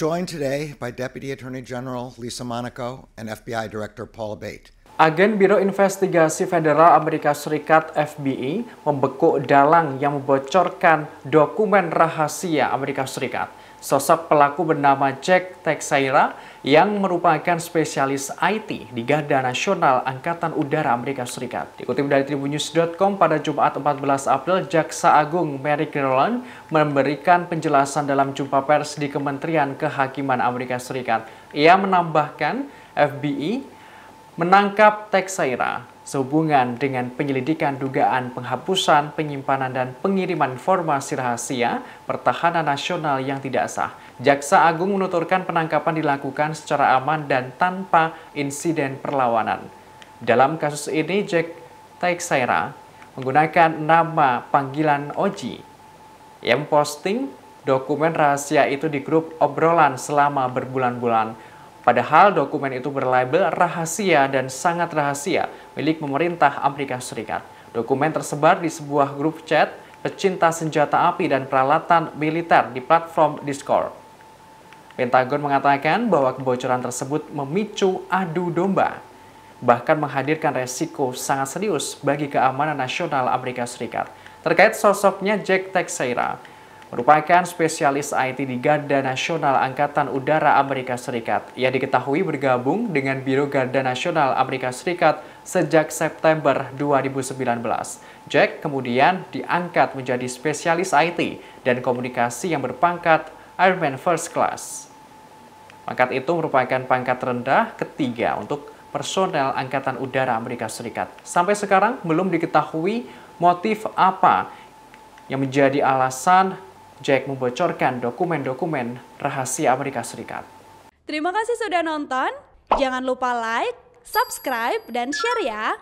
joined today by Deputy Attorney General Lisa Monaco and FBI Director Paul Bate. Agen Biro Investigasi Federal Amerika Serikat FBI membekuk dalang yang membocorkan dokumen rahasia Amerika Serikat. Sosok pelaku bernama Jack Teixeira yang merupakan spesialis IT di Garda Nasional Angkatan Udara Amerika Serikat. Dikutip dari tribunews.com pada Jumat 14 April, Jaksa Agung Merrick Garland memberikan penjelasan dalam jumpa pers di Kementerian Kehakiman Amerika Serikat. Ia menambahkan FBI menangkap Teksaira sehubungan dengan penyelidikan dugaan penghapusan, penyimpanan, dan pengiriman informasi rahasia pertahanan nasional yang tidak sah. Jaksa Agung menuturkan penangkapan dilakukan secara aman dan tanpa insiden perlawanan. Dalam kasus ini, Jack Taeksaira menggunakan nama panggilan Oji yang posting dokumen rahasia itu di grup obrolan selama berbulan-bulan Padahal dokumen itu berlabel rahasia dan sangat rahasia milik pemerintah Amerika Serikat. Dokumen tersebar di sebuah grup chat pecinta senjata api dan peralatan militer di platform Discord. Pentagon mengatakan bahwa kebocoran tersebut memicu adu domba, bahkan menghadirkan resiko sangat serius bagi keamanan nasional Amerika Serikat. Terkait sosoknya Jack Teixeira, merupakan spesialis IT di Garda Nasional Angkatan Udara Amerika Serikat. Ia diketahui bergabung dengan Biro Garda Nasional Amerika Serikat sejak September 2019. Jack kemudian diangkat menjadi spesialis IT dan komunikasi yang berpangkat Airman First Class. Pangkat itu merupakan pangkat rendah ketiga untuk personel Angkatan Udara Amerika Serikat. Sampai sekarang belum diketahui motif apa yang menjadi alasan Jack membocorkan dokumen-dokumen rahasia Amerika Serikat. Terima kasih sudah nonton. Jangan lupa like, subscribe, dan share ya.